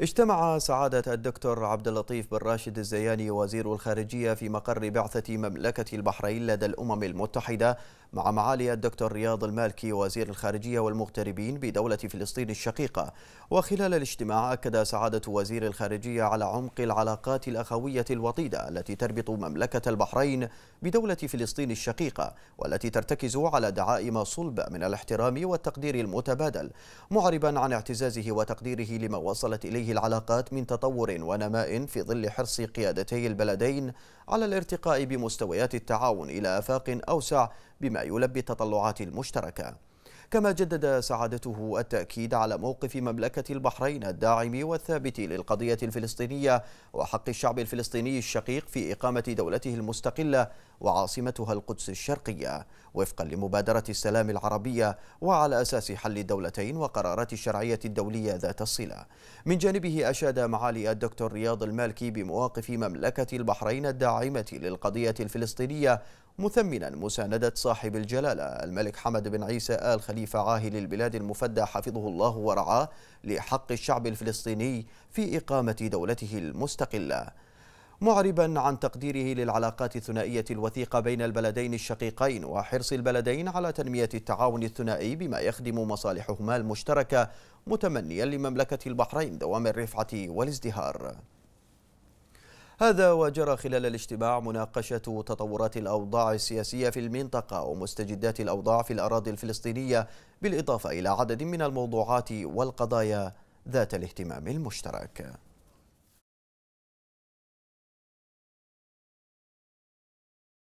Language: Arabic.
اجتمع سعادة الدكتور عبد اللطيف بن راشد الزياني وزير الخارجية في مقر بعثة مملكة البحرين لدى الأمم المتحدة مع معالي الدكتور رياض المالكي وزير الخارجية والمغتربين بدولة فلسطين الشقيقة وخلال الاجتماع أكد سعادة وزير الخارجية على عمق العلاقات الأخوية الوطيدة التي تربط مملكة البحرين بدولة فلسطين الشقيقة والتي ترتكز على دعائم صلبة من الاحترام والتقدير المتبادل معربا عن اعتزازه وتقديره لما وصلت إليه العلاقات من تطور ونماء في ظل حرص قيادتي البلدين على الارتقاء بمستويات التعاون إلى آفاق أوسع بما يلبي التطلعات المشتركه كما جدد سعادته التأكيد على موقف مملكة البحرين الداعم والثابت للقضية الفلسطينية وحق الشعب الفلسطيني الشقيق في إقامة دولته المستقلة وعاصمتها القدس الشرقية وفقا لمبادرة السلام العربية وعلى أساس حل الدولتين وقرارات الشرعية الدولية ذات الصلة من جانبه أشاد معالي الدكتور رياض المالكي بمواقف مملكة البحرين الداعمة للقضية الفلسطينية مثمنا مساندة صاحب الجلالة الملك حمد بن عيسى آل خليفة عاهل البلاد المفدى حفظه الله ورعاه لحق الشعب الفلسطيني في إقامة دولته المستقلة معربا عن تقديره للعلاقات الثنائية الوثيقة بين البلدين الشقيقين وحرص البلدين على تنمية التعاون الثنائي بما يخدم مصالحهما المشتركة متمنيا لمملكة البحرين دوام الرفعة والازدهار هذا وجرى خلال الاجتماع مناقشة تطورات الأوضاع السياسية في المنطقة ومستجدات الأوضاع في الأراضي الفلسطينية بالإضافة إلى عدد من الموضوعات والقضايا ذات الاهتمام المشترك